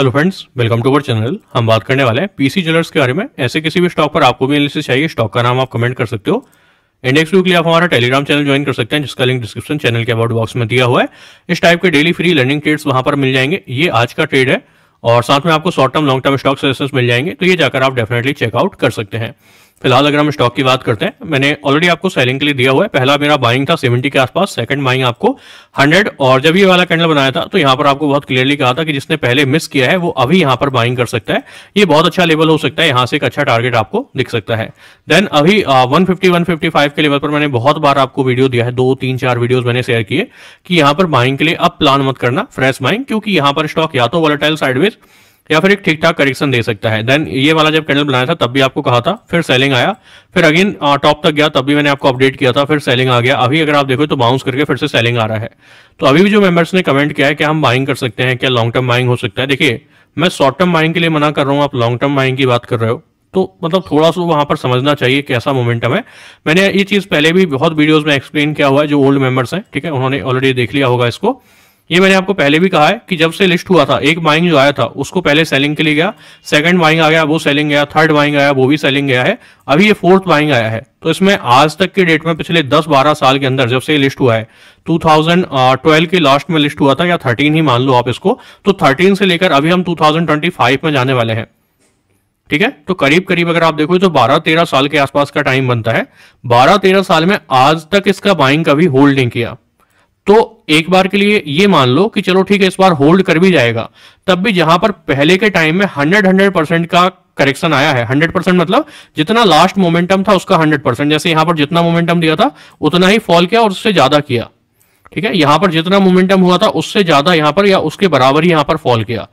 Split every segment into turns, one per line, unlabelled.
hello friends welcome to our channel हम बात करने वाले हैं पीसी ज्वेलर्स के बारे में ऐसे किसी भी स्टॉक पर आपको भी एनालिसिस चाहिए स्टॉक का नाम आप कमेंट कर सकते हो इंडेक्स व्यू के लिए आप हमारा टेलीग्राम चैनल ज्वाइन कर सकते हैं जिसका लिंक डिस्क्रिप्शन चैनल के अबाउट बॉक्स में दिया हुआ है इस टाइप के डेली फ्री लर्निंग ट्रेड्स वहां पर मिल जाएंगे ये आज का ट्रेड है और साथ में आपको short term long term stock suggestion मिल जाएंगे तो ये जाकर आप डेफिनेटली चेकआउट कर सकते हैं फिलहाल अगर हम स्टॉक की बात करते हैं मैंने ऑलरेडी आपको सेलिंग के लिए दिया हुआ है पहला मेरा बाइंग था 70 के आसपास सेकंड बाइंग आपको 100 और जब ये वाला कैंडल बनाया था तो यहाँ पर आपको बहुत क्लियरली कहा था कि जिसने पहले मिस किया है वो अभी यहाँ पर बाइंग कर सकता है ये बहुत अच्छा लेवल हो सकता है यहाँ से एक अच्छा टारगेट आपको दिख सकता है देन अभी वन फिफ्टी के लेवल पर मैंने बहुत बार आपको वीडियो दिया है दो तीन चार वीडियोज मैंने शेयर किए कि यहाँ पर बाइंग के लिए अब प्लान मत करना फ्रेश बाइंग क्योंकि यहाँ पर स्टॉक या तो वॉलेटाइल साइडवेज या फिर एक ठीक ठाक करेक्शन दे सकता है देन ये वाला जब कैंडल बनाया था तब भी आपको कहा था फिर सेलिंग आया फिर अगेन टॉप तक गया तब भी मैंने आपको अपडेट किया था फिर सेलिंग आ गया अभी अगर आप देखो तो बाउंस करके फिर से सेलिंग आ रहा है तो अभी भी जो मेंबर्स ने कमेंट किया है कि हम बाइंग कर सकते हैं क्या लॉन्ग टर्म बाइंग हो सकता है देखिए मैं शॉर्ट टर्म बाइंग के लिए मना कर रहा हूँ आप लॉन्ग टर्म बाइंग की बात कर रहे हो तो मतलब थोड़ा सा वहां पर समझना चाहिए कैसा मोमेंटम है मैंने ये चीज पहले भी बहुत वीडियोस में एक्सप्लेन किया हुआ है जो ओल्ड मेंबर्स हैं ठीक है उन्होंने ऑलरेडी देख लिया होगा इसको ये मैंने आपको पहले भी कहा है कि जब से लिस्ट हुआ था एक बाइंग जो आया था उसको पहले सेलिंग के लिए गया सेकंड बाइंग आ गया वो सेलिंग गया थर्ड बाइंग आया वो भी सेलिंग गया है अभी ये फोर्थ बाइंग आया है तो इसमें आज तक के डेट में पिछले 10-12 साल के अंदर जब से लिस्ट हुआ है 2012 के लास्ट में लिस्ट हुआ था या 13 ही मान लो आप इसको तो 13 से लेकर अभी हम 2025 में जाने वाले हैं ठीक है तो करीब करीब अगर आप देखो तो 12-13 साल के आसपास का टाइम बनता है 12-13 साल में आज तक इसका बाइंग कभी होल्ड नहीं किया तो एक बार के लिए ये मान लो कि चलो ठीक है इस बार होल्ड कर भी जाएगा तब भी जहां पर पहले के टाइम में हंड्रेड हंड्रेड परसेंट का करेक्शन आया है हंड्रेड परसेंट मतलब जितना लास्ट मोमेंटम था उसका हंड्रेड परसेंट जैसे यहां पर जितना मोमेंटम दिया था उतना ही फॉल किया और उससे ज्यादा किया ठीक है यहां पर जितना मोमेंटम हुआ था उससे ज्यादा यहां पर या उसके बराबर ही यहां पर फॉल किया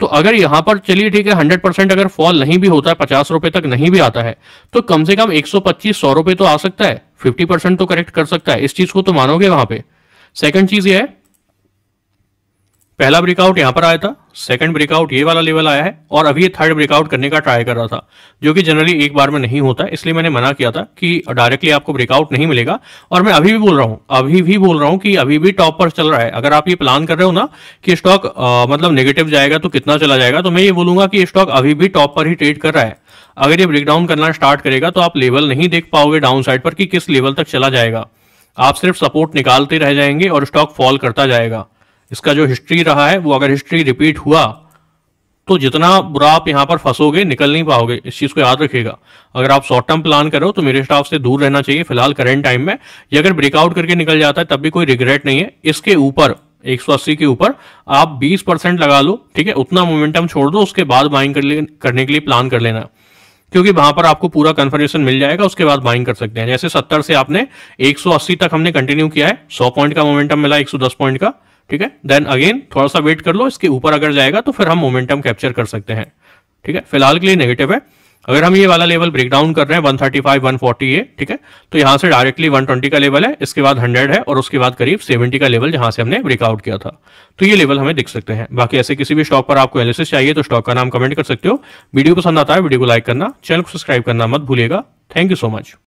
तो अगर यहां पर चलिए ठीक है हंड्रेड परसेंट अगर फॉल नहीं भी होता है पचास रुपए तक नहीं भी आता है तो कम से कम एक सौ पच्चीस सौ रुपए तो आ सकता है फिफ्टी परसेंट तो करेक्ट कर सकता है इस चीज को तो मानोगे वहां पे सेकंड चीज ये है पहला ब्रेकआउट यहां पर आया था सेकंड ब्रेकआउट ये वाला लेवल आया है और अभी ये थर्ड ब्रेकआउट करने का ट्राई कर रहा था जो कि जनरली एक बार में नहीं होता इसलिए मैंने मना किया था कि डायरेक्टली आपको ब्रेकआउट नहीं मिलेगा और मैं अभी भी बोल रहा हूं अभी भी बोल रहा हूं कि अभी भी टॉप पर चल रहा है अगर आप ये प्लान कर रहे हो ना कि स्टॉक मतलब नेगेटिव जाएगा तो कितना चला जाएगा तो मैं ये बोलूंगा कि स्टॉक अभी भी टॉप पर ही ट्रेड कर रहा है अगर ये ब्रेकडाउन करना स्टार्ट करेगा तो आप लेवल नहीं देख पाओगे डाउन साइड पर कि किस लेवल तक चला जाएगा आप सिर्फ सपोर्ट निकालते रह जाएंगे और स्टॉक फॉल करता जाएगा इसका जो हिस्ट्री रहा है वो अगर हिस्ट्री रिपीट हुआ तो जितना बुरा आप यहाँ पर फंसोगे निकल नहीं पाओगे इस चीज़ को याद रखिएगा अगर आप शॉर्ट टर्म प्लान करो तो मेरे स्टाफ से दूर रहना चाहिए फिलहाल करेंट टाइम में या अगर ब्रेकआउट करके निकल जाता है तब भी कोई रिग्रेट नहीं है इसके ऊपर 180 के ऊपर आप 20 परसेंट लगा लो ठीक है उतना मोमेंटम छोड़ दो उसके बाद बाइंग करने के लिए प्लान कर लेना क्योंकि वहां पर आपको पूरा कंफर्मेशन मिल जाएगा उसके बाद बाइंग कर सकते हैं जैसे 70 से आपने 180 तक हमने कंटिन्यू किया है 100 पॉइंट का मोमेंटम मिला 110 पॉइंट का ठीक है देन अगेन थोड़ा सा वेट कर लो इसके ऊपर अगर जाएगा तो फिर हम मोमेंटम कैप्चर कर सकते हैं ठीक है फिलहाल के लिए नेगेटिव है अगर हम ये वाला लेवल ब्रेक डाउन कर रहे हैं 135, 140 ये ठीक है तो यहाँ से डायरेक्टली 120 का लेवल है इसके बाद 100 है और उसके बाद करीब 70 का लेवल जहां से हमने ब्रेकआउट किया था तो ये लेवल हमें दिख सकते हैं बाकी ऐसे किसी भी स्टॉक पर आपको एनालिसिस चाहिए तो स्टॉक का नाम कमेंट कर सकते हो वीडियो पसंद आता है वीडियो को लाइक करना चैनल को सब्सक्राइब करना मत भूलिएगा थैंक यू सो मच